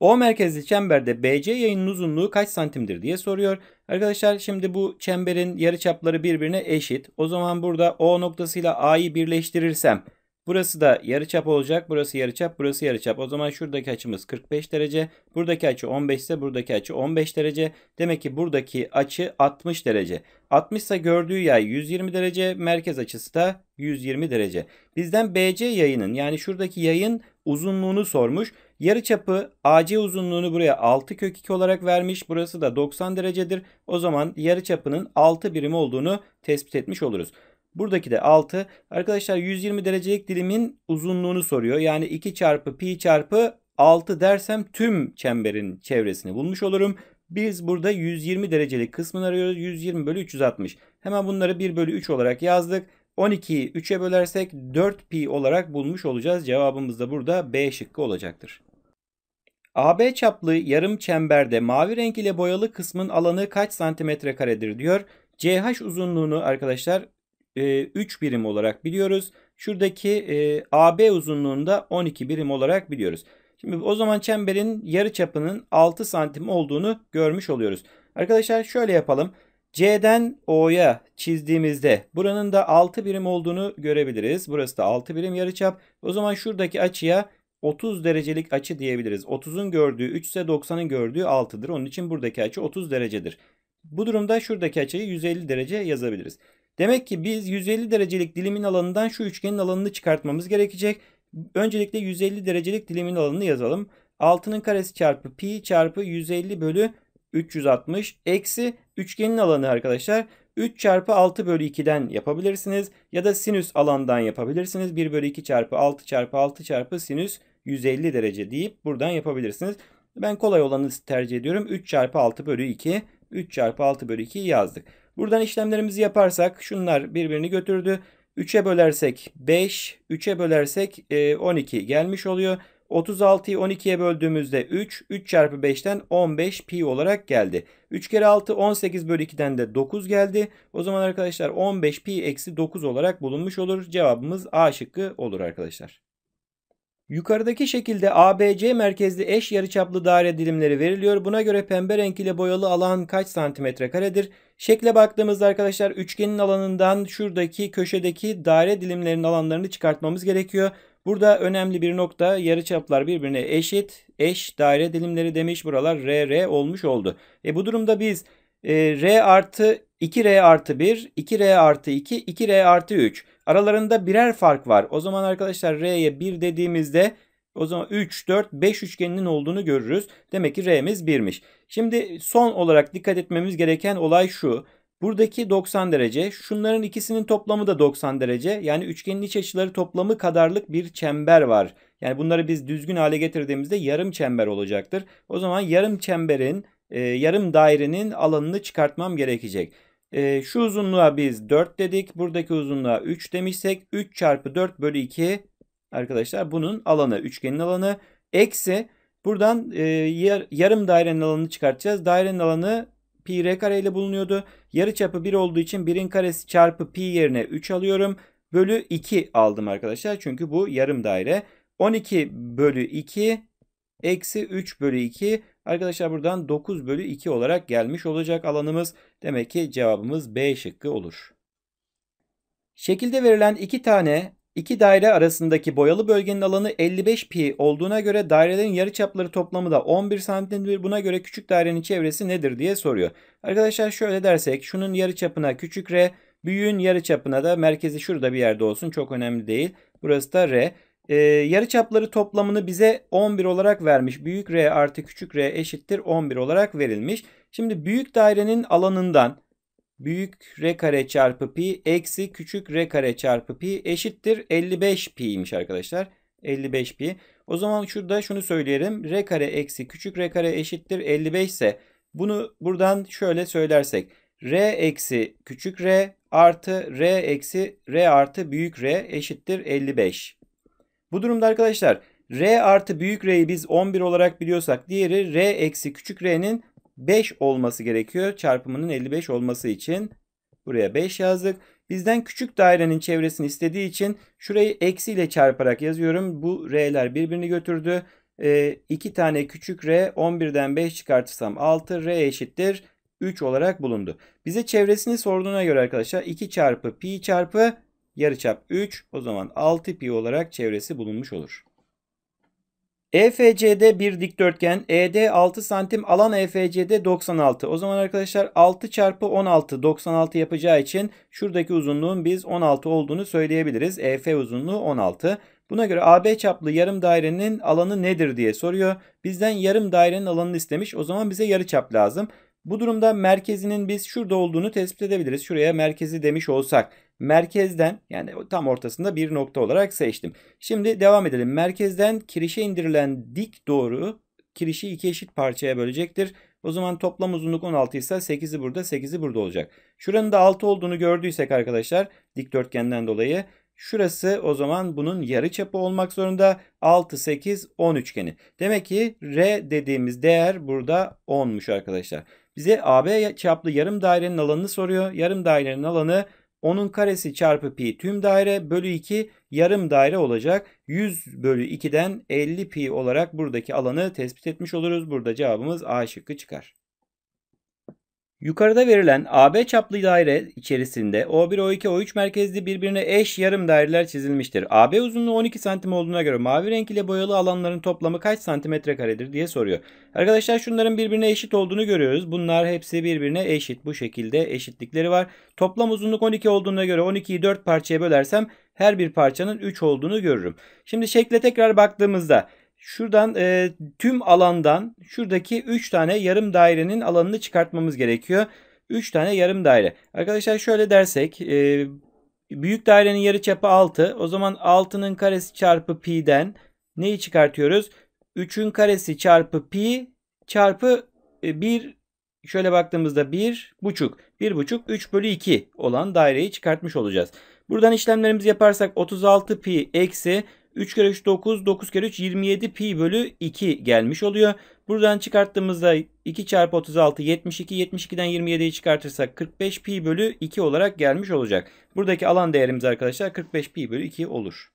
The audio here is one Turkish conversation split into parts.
O merkezli çemberde BC yayının uzunluğu kaç santimdir diye soruyor. Arkadaşlar şimdi bu çemberin yarıçapları birbirine eşit. O zaman burada O noktasıyla A'yı birleştirirsem burası da yarıçap olacak. Burası yarıçap, burası yarıçap. O zaman şuradaki açımız 45 derece. Buradaki açı 15 ise buradaki açı 15 derece. Demek ki buradaki açı 60 derece. 60 ise gördüğü yay 120 derece. Merkez açısı da 120 derece. Bizden BC yayının yani şuradaki yayın uzunluğunu sormuş. Yarı çapı AC uzunluğunu buraya 6 kök 2 olarak vermiş. Burası da 90 derecedir. O zaman yarı çapının 6 birim olduğunu tespit etmiş oluruz. Buradaki de 6. Arkadaşlar 120 derecelik dilimin uzunluğunu soruyor. Yani 2 çarpı pi çarpı 6 dersem tüm çemberin çevresini bulmuş olurum. Biz burada 120 derecelik kısmını arıyoruz. 120 bölü 360. Hemen bunları 1 bölü 3 olarak yazdık. 12'yi 3'e bölersek 4pi olarak bulmuş olacağız. Cevabımız da burada B şıkkı olacaktır. AB çaplı yarım çemberde mavi renk ile boyalı kısmın alanı kaç santimetre karedir diyor. CH uzunluğunu arkadaşlar 3 e, birim olarak biliyoruz. Şuradaki e, AB uzunluğunu da 12 birim olarak biliyoruz. Şimdi o zaman çemberin yarı çapının 6 santim olduğunu görmüş oluyoruz. Arkadaşlar şöyle yapalım. C'den O'ya çizdiğimizde buranın da 6 birim olduğunu görebiliriz. Burası da 6 birim yarıçap. O zaman şuradaki açıya 30 derecelik açı diyebiliriz. 30'un gördüğü 3 ise 90'ın gördüğü 6'dır. Onun için buradaki açı 30 derecedir. Bu durumda şuradaki açıyı 150 derece yazabiliriz. Demek ki biz 150 derecelik dilimin alanından şu üçgenin alanını çıkartmamız gerekecek. Öncelikle 150 derecelik dilimin alanını yazalım. 6'nın karesi çarpı pi çarpı 150 bölü 360 eksi üçgenin alanı arkadaşlar. 3 çarpı 6 bölü 2'den yapabilirsiniz ya da sinüs alandan yapabilirsiniz. 1 bölü 2 çarpı 6 çarpı 6 çarpı sinüs 150 derece deyip buradan yapabilirsiniz. Ben kolay olanı tercih ediyorum. 3 çarpı 6 bölü 2. 3 çarpı 6 bölü 2'yi yazdık. Buradan işlemlerimizi yaparsak şunlar birbirini götürdü. 3'e bölersek 5, 3'e bölersek 12 e, gelmiş oluyor. 36'yı 12'ye böldüğümüzde 3, 3 çarpı 5'ten 15 pi olarak geldi. 3 kere 6 18 bölü 2'den de 9 geldi. O zaman arkadaşlar 15 pi eksi 9 olarak bulunmuş olur. Cevabımız A şıkkı olur arkadaşlar. Yukarıdaki şekilde ABC merkezli eş yarıçaplı daire dilimleri veriliyor. Buna göre pembe renk ile boyalı alan kaç santimetre karedir? Şekle baktığımızda arkadaşlar üçgenin alanından şuradaki köşedeki daire dilimlerinin alanlarını çıkartmamız gerekiyor. Burada önemli bir nokta yarıçaplar birbirine eşit. Eş daire dilimleri demiş buralar RR olmuş oldu. E bu durumda biz e, R artı 2R artı 1, 2R artı 2, 2R artı 3. Aralarında birer fark var. O zaman arkadaşlar R'ye 1 dediğimizde o zaman 3, 4, 5 üçgeninin olduğunu görürüz. Demek ki R'miz 1'miş. Şimdi son olarak dikkat etmemiz gereken olay şu. Buradaki 90 derece, şunların ikisinin toplamı da 90 derece. Yani üçgenin iç açıları toplamı kadarlık bir çember var. Yani bunları biz düzgün hale getirdiğimizde yarım çember olacaktır. O zaman yarım çemberin, e, yarım dairenin alanını çıkartmam gerekecek. E, şu uzunluğa biz 4 dedik. Buradaki uzunluğa 3 demişsek 3 çarpı 4 bölü 2 arkadaşlar bunun alanı üçgenin alanı eksi buradan e, yar, yarım dairenin alanını çıkartacağız. Dairenin alanı pi r kare ile bulunuyordu. Yarı çapı 1 olduğu için 1'in karesi çarpı pi yerine 3 alıyorum. Bölü 2 aldım arkadaşlar. Çünkü bu yarım daire. 12 bölü 2 eksi 3 bölü 2 Arkadaşlar buradan 9 bölü 2 olarak gelmiş olacak alanımız. Demek ki cevabımız B şıkkı olur. Şekilde verilen iki tane iki daire arasındaki boyalı bölgenin alanı 55 pi olduğuna göre dairelerin yarıçapları toplamı da 11 santimdir. Buna göre küçük dairenin çevresi nedir diye soruyor. Arkadaşlar şöyle dersek şunun yarıçapına küçük r, büyüğün yarıçapına da merkezi şurada bir yerde olsun çok önemli değil. Burası da r. E, ee, yarıçapları toplamını bize 11 olarak vermiş. Büyük R artı küçük R eşittir 11 olarak verilmiş. Şimdi büyük dairenin alanından büyük R kare çarpı pi eksi küçük R kare çarpı pi eşittir 55 pi'ymiş arkadaşlar. 55 pi. O zaman şurada şunu söyleyelim. R kare eksi küçük R kare eşittir 55 ise bunu buradan şöyle söylersek. R eksi küçük R artı R eksi R artı büyük R eşittir 55. Bu durumda arkadaşlar R artı büyük R'yi biz 11 olarak biliyorsak diğeri R eksi küçük R'nin 5 olması gerekiyor. Çarpımının 55 olması için buraya 5 yazdık. Bizden küçük dairenin çevresini istediği için şurayı eksi ile çarparak yazıyorum. Bu R'ler birbirini götürdü. 2 e, ee, tane küçük R 11'den 5 çıkartırsam 6 R eşittir 3 olarak bulundu. Bize çevresini sorduğuna göre arkadaşlar 2 çarpı pi çarpı yarıçap 3 o zaman 6 pi olarak çevresi bulunmuş olur. EFC'de bir dikdörtgen, ED 6 santim, alan EFC'de 96. O zaman arkadaşlar 6 çarpı 16, 96 yapacağı için şuradaki uzunluğun biz 16 olduğunu söyleyebiliriz. EF uzunluğu 16. Buna göre AB çaplı yarım dairenin alanı nedir diye soruyor. Bizden yarım dairenin alanını istemiş. O zaman bize yarı çap lazım. Bu durumda merkezinin biz şurada olduğunu tespit edebiliriz. Şuraya merkezi demiş olsak merkezden yani tam ortasında bir nokta olarak seçtim. Şimdi devam edelim. Merkezden kirişe indirilen dik doğru kirişi iki eşit parçaya bölecektir. O zaman toplam uzunluk 16 ise 8'i burada 8'i burada olacak. Şuranın da 6 olduğunu gördüysek arkadaşlar dikdörtgenden dolayı Şurası o zaman bunun yarı çapı olmak zorunda. 6, 8, 10 üçgeni. Demek ki R dediğimiz değer burada 10'muş arkadaşlar. Bize AB çaplı yarım dairenin alanını soruyor. Yarım dairenin alanı 10'un karesi çarpı pi tüm daire bölü 2 yarım daire olacak. 100 bölü 2'den 50 pi olarak buradaki alanı tespit etmiş oluruz. Burada cevabımız A şıkkı çıkar. Yukarıda verilen AB çaplı daire içerisinde O1, O2, O3 merkezli birbirine eş yarım daireler çizilmiştir. AB uzunluğu 12 santim olduğuna göre mavi renk ile boyalı alanların toplamı kaç santimetre karedir diye soruyor. Arkadaşlar şunların birbirine eşit olduğunu görüyoruz. Bunlar hepsi birbirine eşit. Bu şekilde eşitlikleri var. Toplam uzunluk 12 olduğuna göre 12'yi 4 parçaya bölersem her bir parçanın 3 olduğunu görürüm. Şimdi şekle tekrar baktığımızda Şuradan e, tüm alandan şuradaki 3 tane yarım dairenin alanını çıkartmamız gerekiyor. 3 tane yarım daire. Arkadaşlar şöyle dersek e, büyük dairenin yarı çapı 6. O zaman 6'nın karesi çarpı pi'den neyi çıkartıyoruz? 3'ün karesi çarpı pi çarpı 1 e, şöyle baktığımızda 1 buçuk. 1 buçuk 3 bölü 2 olan daireyi çıkartmış olacağız. Buradan işlemlerimizi yaparsak 36 pi eksi 3 kere 3 9, 9 kere 3 27 pi bölü 2 gelmiş oluyor. Buradan çıkarttığımızda 2 çarpı 36 72, 72'den 27'yi çıkartırsak 45 pi bölü 2 olarak gelmiş olacak. Buradaki alan değerimiz arkadaşlar 45 pi bölü 2 olur.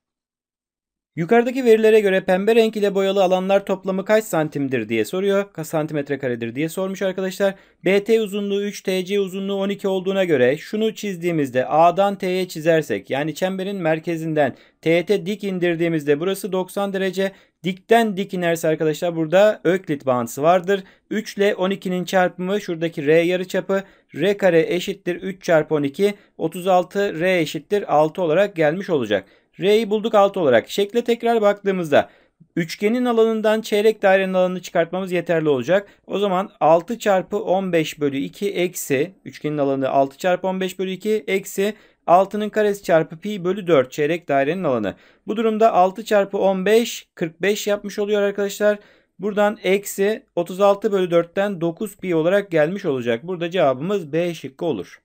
Yukarıdaki verilere göre pembe renk ile boyalı alanlar toplamı kaç santimdir diye soruyor. Kaç santimetre karedir diye sormuş arkadaşlar. BT uzunluğu 3, TC uzunluğu 12 olduğuna göre şunu çizdiğimizde A'dan T'ye çizersek yani çemberin merkezinden T'ye dik indirdiğimizde burası 90 derece. Dikten dik inerse arkadaşlar burada öklit bağıntısı vardır. 3 ile 12'nin çarpımı şuradaki R yarıçapı R kare eşittir 3 çarpı 12 36 R eşittir 6 olarak gelmiş olacak. R'yi bulduk 6 olarak. Şekle tekrar baktığımızda üçgenin alanından çeyrek dairenin alanını çıkartmamız yeterli olacak. O zaman 6 çarpı 15 bölü 2 eksi üçgenin alanı 6 çarpı 15 bölü 2 eksi 6'nın karesi çarpı pi bölü 4 çeyrek dairenin alanı. Bu durumda 6 çarpı 15 45 yapmış oluyor arkadaşlar. Buradan eksi 36 bölü 4'ten 9 pi olarak gelmiş olacak. Burada cevabımız B şıkkı olur.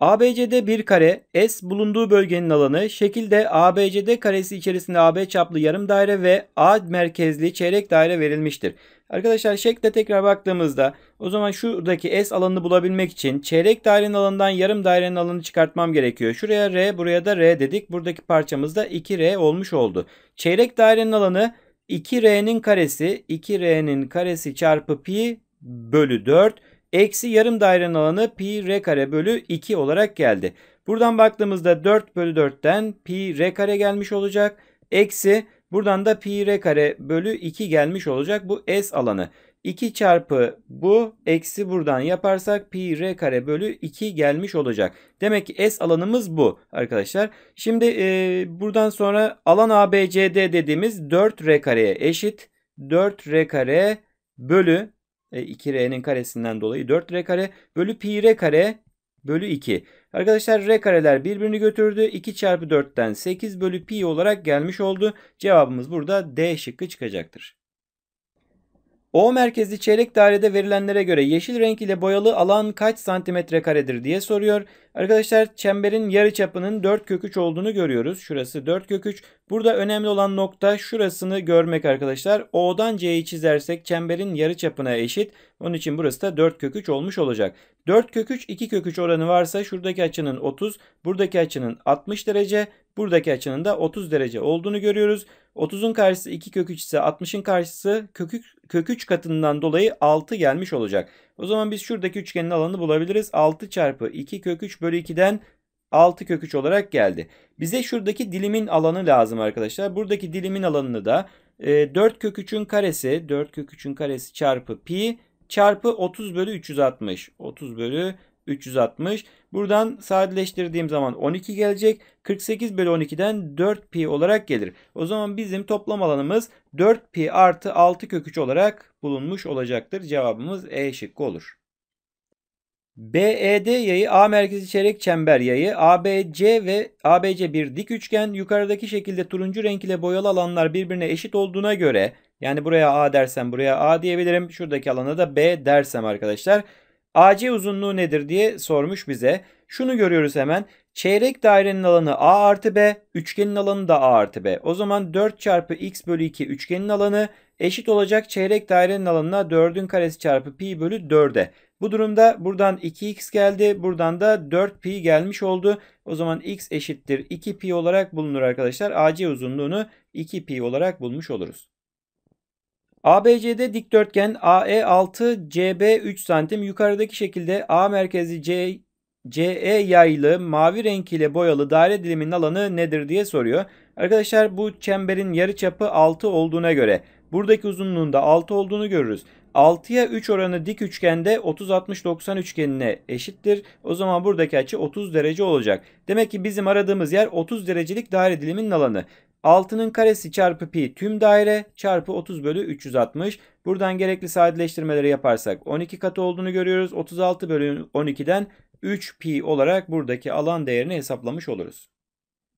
ABCD bir kare, S bulunduğu bölgenin alanı, şekilde ABCD karesi içerisinde AB çaplı yarım daire ve A merkezli çeyrek daire verilmiştir. Arkadaşlar şekle tekrar baktığımızda o zaman şuradaki S alanını bulabilmek için çeyrek dairenin alanından yarım dairenin alanını çıkartmam gerekiyor. Şuraya R buraya da R dedik. Buradaki parçamız da 2R olmuş oldu. Çeyrek dairenin alanı 2R'nin karesi 2R'nin karesi çarpı pi bölü 4 eksi yarım dairenin alanı pi r kare bölü 2 olarak geldi. Buradan baktığımızda 4 bölü 4'ten pi r kare gelmiş olacak. Eksi buradan da pi r kare bölü 2 gelmiş olacak bu S alanı. 2 çarpı bu eksi buradan yaparsak pi r kare bölü 2 gelmiş olacak. Demek ki S alanımız bu arkadaşlar. Şimdi e, buradan sonra alan ABCD dediğimiz 4 r kareye eşit. 4 r kare bölü 2r'nin e, karesinden dolayı 4r kare bölü pi r kare bölü 2. Arkadaşlar r kareler birbirini götürdü. 2 çarpı 4'ten 8 bölü pi olarak gelmiş oldu. Cevabımız burada D şıkkı çıkacaktır. O merkezli çeyrek dairede verilenlere göre yeşil renk ile boyalı alan kaç santimetre karedir diye soruyor. Arkadaşlar çemberin yarı çapının 4 köküç olduğunu görüyoruz. Şurası 4 köküç. Burada önemli olan nokta şurasını görmek arkadaşlar. O'dan C'yi çizersek çemberin yarı çapına eşit. Onun için burası da 4 kök olmuş olacak. 4 köküç 3 2 kök oranı varsa şuradaki açının 30, buradaki açının 60 derece, buradaki açının da 30 derece olduğunu görüyoruz. 30'un karşısı 2 köküç ise 60'ın karşısı köküç köküç katından dolayı 6 gelmiş olacak. O zaman biz şuradaki üçgenin alanı bulabiliriz. 6 çarpı 2 köküç bölü 2'den 6 köküç olarak geldi. Bize şuradaki dilimin alanı lazım arkadaşlar. Buradaki dilimin alanını da 4 e, kök karesi 4 kök karesi çarpı pi çarpı 30 bölü 360. 30 bölü 360. Buradan sadeleştirdiğim zaman 12 gelecek. 48 bölü 12'den 4 pi olarak gelir. O zaman bizim toplam alanımız 4 pi artı 6 köküç olarak bulunmuş olacaktır. Cevabımız E şıkkı olur. BED yayı A merkezi çeyrek çember yayı, ABC ve ABC bir dik üçgen yukarıdaki şekilde turuncu renk ile boyalı alanlar birbirine eşit olduğuna göre yani buraya A dersem buraya A diyebilirim. Şuradaki alana da B dersem arkadaşlar. AC uzunluğu nedir diye sormuş bize. Şunu görüyoruz hemen. Çeyrek dairenin alanı A artı B, üçgenin alanı da A artı B. O zaman 4 çarpı x bölü 2 üçgenin alanı eşit olacak çeyrek dairenin alanına 4'ün karesi çarpı pi bölü 4'e. Bu durumda buradan 2x geldi. Buradan da 4pi gelmiş oldu. O zaman x eşittir 2pi olarak bulunur arkadaşlar. AC uzunluğunu 2pi olarak bulmuş oluruz. ABC'de dikdörtgen AE 6, CB 3 santim. Yukarıdaki şekilde A merkezi C, CE yaylı mavi renk ile boyalı daire diliminin alanı nedir diye soruyor. Arkadaşlar bu çemberin yarıçapı 6 olduğuna göre buradaki uzunluğunda 6 olduğunu görürüz. 6'ya 3 oranı dik üçgende 30-60-90 üçgenine eşittir. O zaman buradaki açı 30 derece olacak. Demek ki bizim aradığımız yer 30 derecelik daire diliminin alanı. 6'nın karesi çarpı pi tüm daire çarpı 30 bölü 360. Buradan gerekli sadeleştirmeleri yaparsak 12 katı olduğunu görüyoruz. 36 bölü 12'den 3 pi olarak buradaki alan değerini hesaplamış oluruz.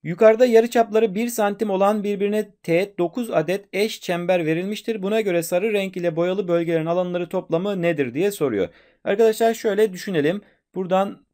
Yukarıda yarıçapları 1 santim olan birbirine teğet 9 adet eş çember verilmiştir. Buna göre sarı renk ile boyalı bölgelerin alanları toplamı nedir diye soruyor. Arkadaşlar şöyle düşünelim. Buradan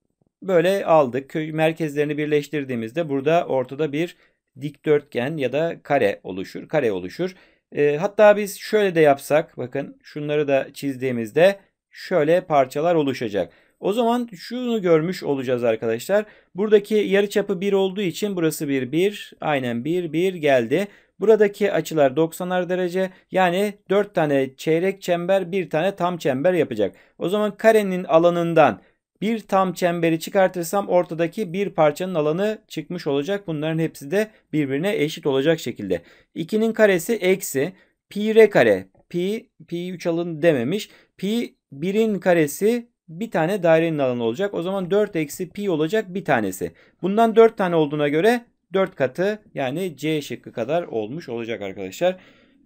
böyle aldık. Köy merkezlerini birleştirdiğimizde burada ortada bir dikdörtgen ya da kare oluşur. Kare oluşur. E, hatta biz şöyle de yapsak bakın şunları da çizdiğimizde şöyle parçalar oluşacak. O zaman şunu görmüş olacağız arkadaşlar. Buradaki yarıçapı 1 olduğu için burası 1 1. Aynen 1 1 geldi. Buradaki açılar 90'ar derece yani 4 tane çeyrek çember bir tane tam çember yapacak. O zaman karenin alanından bir tam çemberi çıkartırsam ortadaki bir parçanın alanı çıkmış olacak. Bunların hepsi de birbirine eşit olacak şekilde. 2'nin karesi eksi pi r kare. Pi, pi 3 alın dememiş. Pi 1'in karesi bir tane dairenin alanı olacak. O zaman 4 eksi pi olacak bir tanesi. Bundan 4 tane olduğuna göre 4 katı yani C şıkkı kadar olmuş olacak arkadaşlar.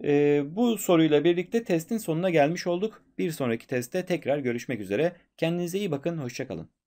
Ee, bu soruyla birlikte testin sonuna gelmiş olduk. Bir sonraki testte tekrar görüşmek üzere. Kendinize iyi bakın. Hoşçakalın.